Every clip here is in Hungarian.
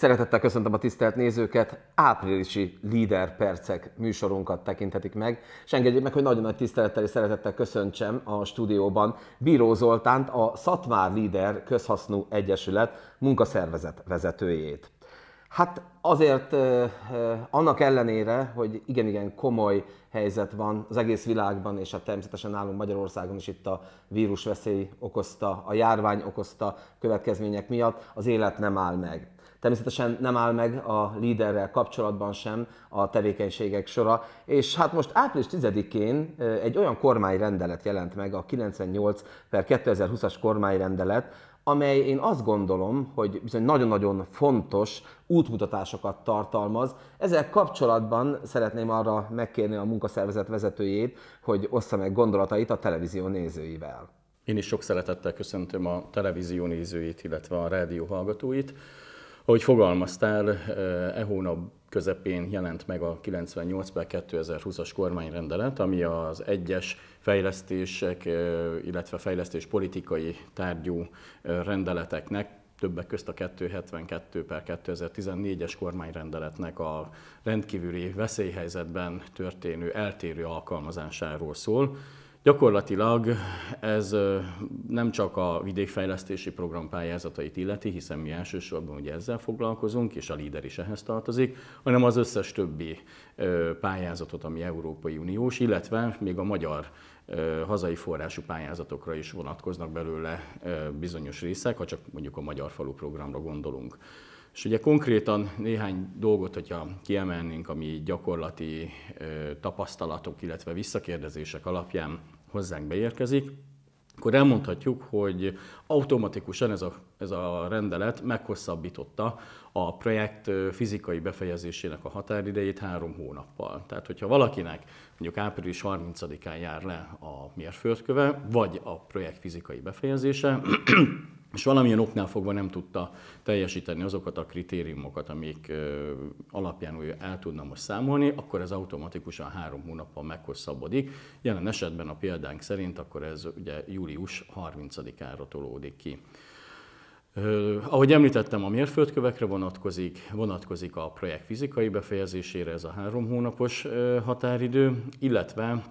Szeretettel köszöntöm a tisztelt nézőket, áprilisi Líder Percek műsorunkat tekinthetik meg, és engedjék meg, hogy nagyon nagy tisztelettel és szeretettel köszöntsem a stúdióban Bíró Zoltánt, a Szatmár Líder Közhasznú Egyesület munkaszervezet vezetőjét. Hát azért annak ellenére, hogy igen-igen komoly helyzet van az egész világban, és hát természetesen nálunk Magyarországon is itt a vírusveszély okozta, a járvány okozta következmények miatt, az élet nem áll meg. Természetesen nem áll meg a líderrel kapcsolatban sem a tevékenységek sora. És hát most április 10-én egy olyan kormányrendelet jelent meg, a 98 per 2020-as kormányrendelet, amely én azt gondolom, hogy bizony nagyon-nagyon fontos útmutatásokat tartalmaz. Ezzel kapcsolatban szeretném arra megkérni a munkaszervezet vezetőjét, hogy ossza meg gondolatait a televízió nézőivel. Én is sok szeretettel köszöntöm a televízió nézőit, illetve a rádió hallgatóit. Ahogy fogalmaztál, e hónap közepén jelent meg a 98 2020-as kormányrendelet, ami az egyes fejlesztések, illetve fejlesztés politikai tárgyú rendeleteknek többek közt a 272 per 2014-es kormányrendeletnek a rendkívüli veszélyhelyzetben történő eltérő alkalmazásáról szól. Gyakorlatilag ez nem csak a vidékfejlesztési program pályázatait illeti, hiszen mi elsősorban ugye ezzel foglalkozunk, és a líder is ehhez tartozik, hanem az összes többi pályázatot, ami Európai Uniós, illetve még a magyar hazai forrású pályázatokra is vonatkoznak belőle bizonyos részek, ha csak mondjuk a Magyar Falu programra gondolunk. És ugye konkrétan néhány dolgot, hogyha kiemelnénk, ami gyakorlati tapasztalatok, illetve visszakérdezések alapján hozzánk beérkezik, akkor elmondhatjuk, hogy automatikusan ez a, ez a rendelet meghosszabbította a projekt fizikai befejezésének a határidejét három hónappal. Tehát, hogyha valakinek mondjuk április 30-án jár le a mérföldköve, vagy a projekt fizikai befejezése, és valamilyen oknál fogva nem tudta teljesíteni azokat a kritériumokat, amik alapján ő el tudna most számolni, akkor ez automatikusan három hónappal meghosszabbodik. Jelen esetben a példánk szerint akkor ez ugye július 30-ára tolódik ki. Ahogy említettem, a mérföldkövekre vonatkozik, vonatkozik a projekt fizikai befejezésére ez a három hónapos határidő, illetve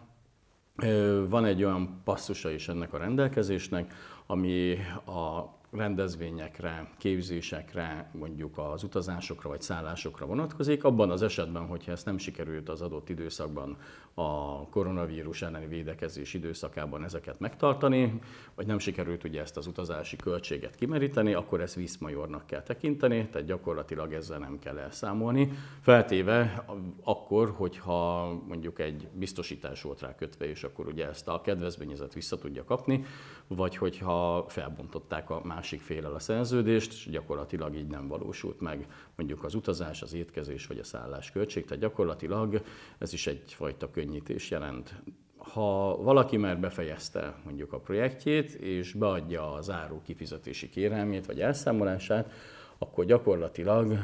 van egy olyan passzusa is ennek a rendelkezésnek, ami a rendezvényekre, képzésekre, mondjuk az utazásokra vagy szállásokra vonatkozik. Abban az esetben, hogyha ezt nem sikerült az adott időszakban a koronavírus elleni védekezés időszakában ezeket megtartani, vagy nem sikerült ugye ezt az utazási költséget kimeríteni, akkor ezt vízmajornak kell tekinteni, tehát gyakorlatilag ezzel nem kell elszámolni, feltéve akkor, hogyha mondjuk egy biztosítás volt rá kötve, és akkor ugye ezt a kedvezményezet vissza tudja kapni, vagy hogyha felbontották a más másik félel a szerződést, és gyakorlatilag így nem valósult meg mondjuk az utazás, az étkezés vagy a szállás költség, tehát gyakorlatilag ez is egyfajta könnyítés jelent. Ha valaki már befejezte mondjuk a projektjét, és beadja a záró kifizetési kérelmét vagy elszámolását, akkor gyakorlatilag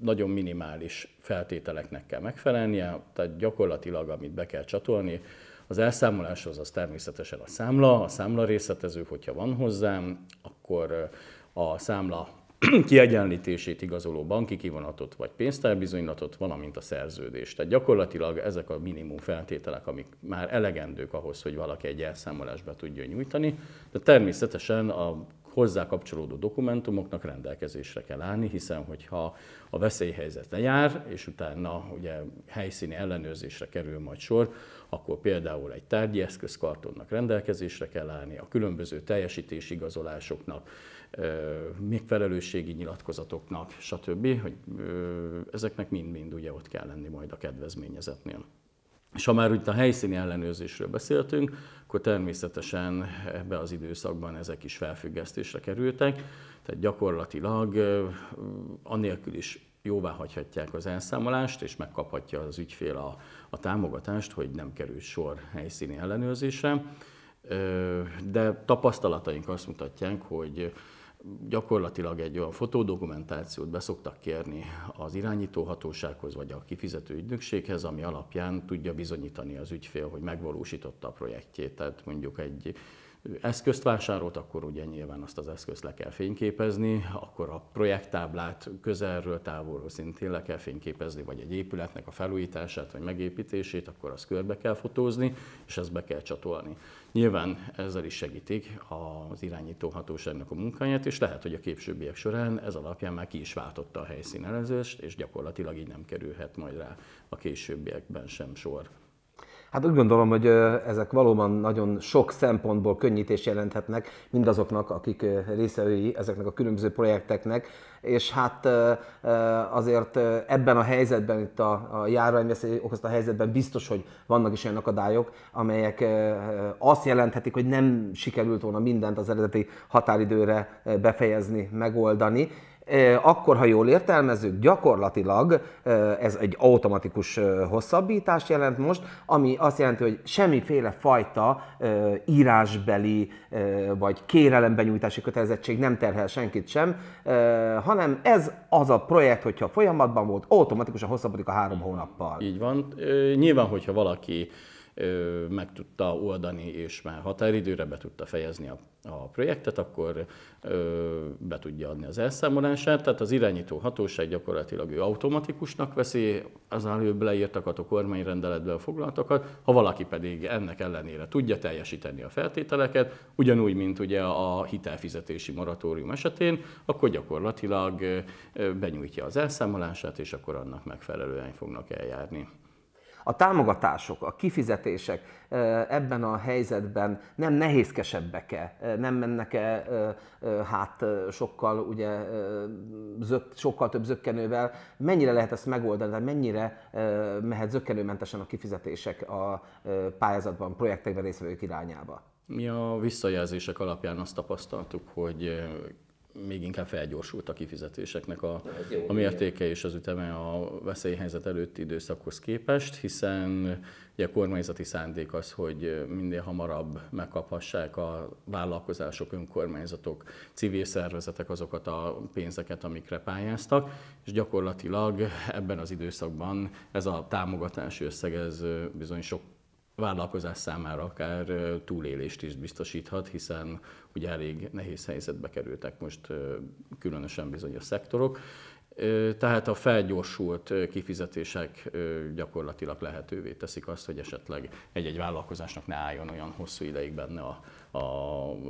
nagyon minimális feltételeknek kell megfelelnie, tehát gyakorlatilag amit be kell csatolni, az elszámoláshoz az természetesen a számla, a számla részletező, hogyha van hozzám, akkor a számla kiegyenlítését igazoló banki kivonatot vagy pénztárbizonylatot, valamint a szerződést. Tehát gyakorlatilag ezek a minimum feltételek, amik már elegendők ahhoz, hogy valaki egy elszámolásba tudjon nyújtani, de természetesen a hozzá kapcsolódó dokumentumoknak rendelkezésre kell állni, hiszen hogyha a veszélyhelyzet lejár, és utána ugye helyszíni ellenőrzésre kerül majd sor, akkor például egy tárgyi eszközkartonnak rendelkezésre kell állni, a különböző teljesítési igazolásoknak, még felelősségi nyilatkozatoknak, stb., hogy ezeknek mind-mind ugye ott kell lenni majd a kedvezményezetnél. És ha már itt a helyszíni ellenőrzésről beszéltünk, akkor természetesen ebbe az időszakban ezek is felfüggesztésre kerültek, tehát gyakorlatilag anélkül is jóvá hagyhatják az elszámolást, és megkaphatja az ügyfél a, a támogatást, hogy nem kerül sor helyszíni ellenőrzésre. De tapasztalataink azt mutatják, hogy gyakorlatilag egy olyan fotódokumentációt beszoktak kérni az irányítóhatósághoz vagy a kifizető ügynökséghez, ami alapján tudja bizonyítani az ügyfél, hogy megvalósította a projektjét. Tehát mondjuk egy eszközt vásárolt, akkor ugye nyilván azt az eszközt le kell fényképezni, akkor a projekttáblát közelről, távolról szintén le kell fényképezni, vagy egy épületnek a felújítását, vagy megépítését, akkor azt körbe kell fotózni, és ezt be kell csatolni. Nyilván ezzel is segítik az irányító hatóságnak a munkáját, és lehet, hogy a képsőbbiek során ez alapján már ki is váltotta a helyszínelezést, és gyakorlatilag így nem kerülhet majd rá a későbbiekben sem sor. Hát úgy gondolom, hogy ezek valóban nagyon sok szempontból könnyítés jelenthetnek mindazoknak, akik részevői ezeknek a különböző projekteknek, és hát azért ebben a helyzetben, itt a, a járványveszély okozta a helyzetben biztos, hogy vannak is olyan akadályok, amelyek azt jelenthetik, hogy nem sikerült volna mindent az eredeti határidőre befejezni, megoldani, akkor, ha jól értelmezzük, gyakorlatilag ez egy automatikus hosszabbítás jelent most, ami azt jelenti, hogy semmiféle fajta írásbeli vagy kérelembenyújtási kötelezettség nem terhel senkit sem, hanem ez az a projekt, hogyha folyamatban volt, automatikusan hosszabbodik a három hónappal. Így van. Nyilván, hogyha valaki meg tudta oldani, és már határidőre be tudta fejezni a, a projektet, akkor be tudja adni az elszámolását. Tehát az irányító hatóság gyakorlatilag ő automatikusnak veszi az előbb leírtakat a kormányrendeletben foglaltakat, ha valaki pedig ennek ellenére tudja teljesíteni a feltételeket, ugyanúgy, mint ugye a hitelfizetési moratórium esetén, akkor gyakorlatilag benyújtja az elszámolását, és akkor annak megfelelően fognak eljárni a támogatások, a kifizetések ebben a helyzetben nem nehézkesebbek-e, nem mennek-e hát sokkal, ugye, sokkal több zökkenővel, mennyire lehet ezt megoldani, tehát mennyire mehet zökkenőmentesen a kifizetések a pályázatban, projektekben részvevők irányába? Mi a visszajelzések alapján azt tapasztaltuk, hogy még inkább felgyorsult a kifizetéseknek a, a mértéke és az üteme a veszélyhelyzet előtti időszakhoz képest, hiszen ugye a kormányzati szándék az, hogy minél hamarabb megkaphassák a vállalkozások, önkormányzatok, civil szervezetek azokat a pénzeket, amikre pályáztak, és gyakorlatilag ebben az időszakban ez a támogatási összeg ez bizony sok vállalkozás számára akár túlélést is biztosíthat, hiszen ugye elég nehéz helyzetbe kerültek most különösen bizonyos szektorok. Tehát a felgyorsult kifizetések gyakorlatilag lehetővé teszik azt, hogy esetleg egy-egy vállalkozásnak ne álljon olyan hosszú ideig benne a, a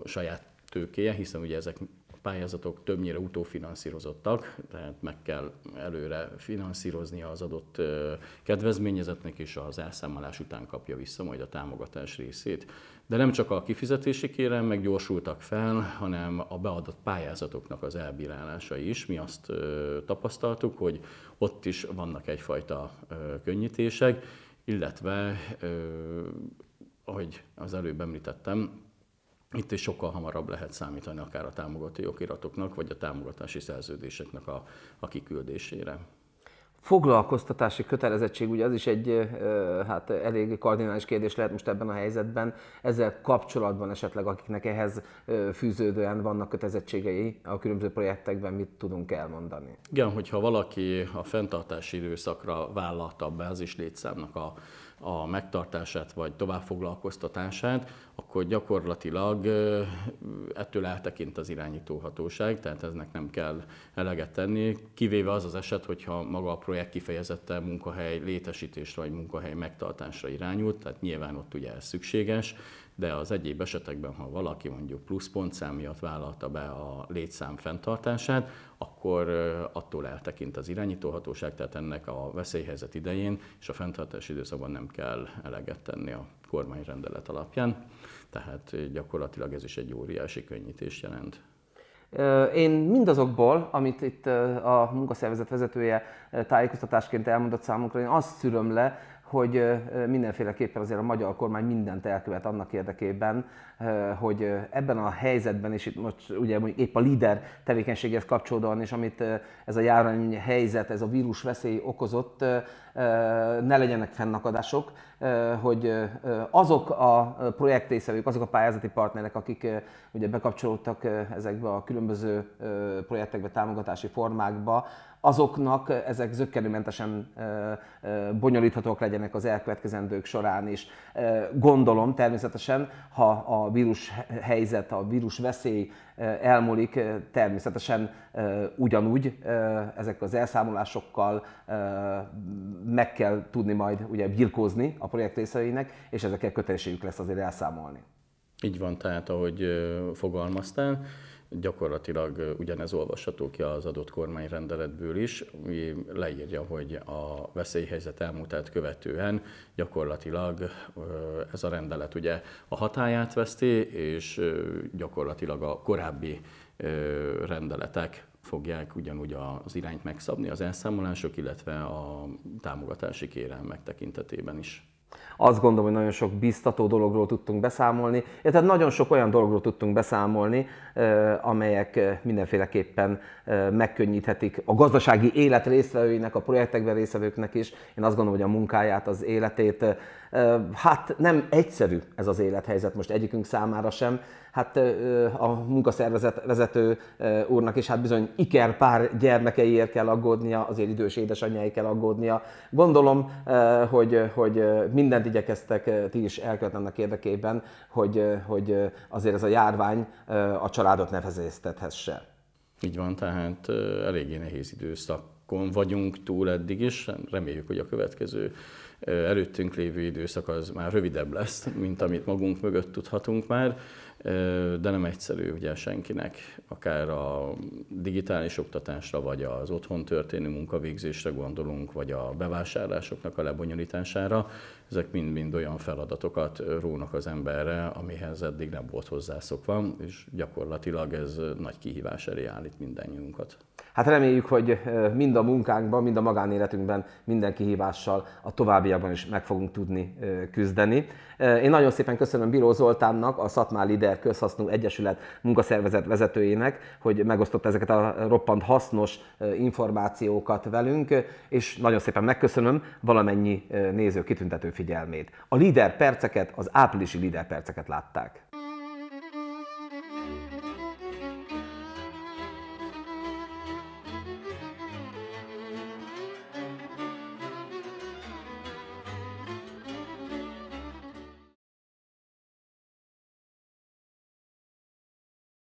saját tőkéje, hiszen ugye ezek pályázatok többnyire utófinanszírozottak, tehát meg kell előre finanszírozni az adott kedvezményezetnek, és az elszámolás után kapja vissza majd a támogatás részét. De nem csak a kifizetési kérem meggyorsultak fel, hanem a beadott pályázatoknak az elbírálása is. Mi azt tapasztaltuk, hogy ott is vannak egyfajta könnyítések, illetve, ahogy az előbb említettem, itt is sokkal hamarabb lehet számítani akár a támogatói okiratoknak, vagy a támogatási szerződéseknek a, a kiküldésére. Foglalkoztatási kötelezettség, ugye az is egy hát elég kardinális kérdés lehet most ebben a helyzetben. Ezzel kapcsolatban esetleg, akiknek ehhez fűződően vannak kötelezettségei a különböző projektekben, mit tudunk elmondani? Igen, hogyha valaki a fenntartási időszakra vállalta be, az is létszámnak a a megtartását vagy továbbfoglalkoztatását, akkor gyakorlatilag ettől eltekint az irányítóhatóság, tehát eznek nem kell eleget tenni, kivéve az az eset, hogyha maga a projekt kifejezette munkahely létesítésre vagy munkahely megtartásra irányult, tehát nyilván ott ugye ez szükséges, de az egyéb esetekben, ha valaki mondjuk plusz pontszám miatt vállalta be a létszám fenntartását, akkor attól eltekint az irányítóhatóság, tehát ennek a veszélyhelyzet idején és a fenntartási időszakban nem kell eleget tenni a kormányrendelet alapján, tehát gyakorlatilag ez is egy óriási könnyítés jelent. Én mindazokból, amit itt a munkaszervezet vezetője tájékoztatásként elmondott számunkra, én azt szűröm le, hogy mindenféleképpen azért a magyar kormány mindent elkövet annak érdekében, hogy ebben a helyzetben, és itt most ugye épp a líder tevékenységhez kapcsolódóan, és amit ez a járvány helyzet, ez a vírus veszély okozott, ne legyenek fennakadások, hogy azok a projektészelők, azok a pályázati partnerek, akik ugye bekapcsolódtak ezekbe a különböző projektekbe, támogatási formákba, azoknak ezek zöggenőmentesen bonyolíthatók legyenek az elkövetkezendők során is. Gondolom természetesen, ha a vírus helyzet, a vírus veszély elmúlik, természetesen ugyanúgy ezek az elszámolásokkal meg kell tudni majd ugye birkózni a projekt részeinek, és ezekkel kötelességük lesz azért elszámolni. Így van, tehát ahogy fogalmaztál gyakorlatilag ugyanez olvasható ki az adott kormányrendeletből is, ami leírja, hogy a veszélyhelyzet elmúltát követően gyakorlatilag ez a rendelet ugye a hatáját veszti, és gyakorlatilag a korábbi rendeletek fogják ugyanúgy az irányt megszabni az elszámolások, illetve a támogatási kérelmek tekintetében is. Azt gondolom, hogy nagyon sok biztató dologról tudtunk beszámolni, tehát nagyon sok olyan dologról tudtunk beszámolni, amelyek mindenféleképpen megkönnyíthetik a gazdasági élet résztvevőinek, a projektekben résztvevőknek is. Én azt gondolom, hogy a munkáját, az életét Hát nem egyszerű ez az élethelyzet most egyikünk számára sem. Hát a munkaszervezet vezető úrnak is hát bizony iker pár gyermekeiért kell aggódnia, azért idős édesanyjáért kell aggódnia. Gondolom, hogy, hogy mindent igyekeztek ti is elkövetni annak érdekében, hogy, hogy azért ez a járvány a családot ne Így van, tehát eléggé nehéz időszak időszakon vagyunk túl eddig is, reméljük, hogy a következő előttünk lévő időszak az már rövidebb lesz, mint amit magunk mögött tudhatunk már, de nem egyszerű ugye senkinek, akár a digitális oktatásra, vagy az otthon történő munkavégzésre gondolunk, vagy a bevásárlásoknak a lebonyolítására, ezek mind-mind olyan feladatokat rónak az emberre, amihez eddig nem volt hozzászokva, és gyakorlatilag ez nagy kihívás elé állít mindannyiunkat. Hát reméljük, hogy mind a munkánkban, mind a magánéletünkben, minden kihívással a továbbiakban is meg fogunk tudni küzdeni. Én nagyon szépen köszönöm Bíró Zoltánnak, a Szatmár Lider Közhasznú Egyesület munkaszervezet vezetőjének, hogy megosztotta ezeket a roppant hasznos információkat velünk, és nagyon szépen megköszönöm valamennyi néző kitüntető figyelmét. A Lider perceket, az áprilisi Lider perceket látták.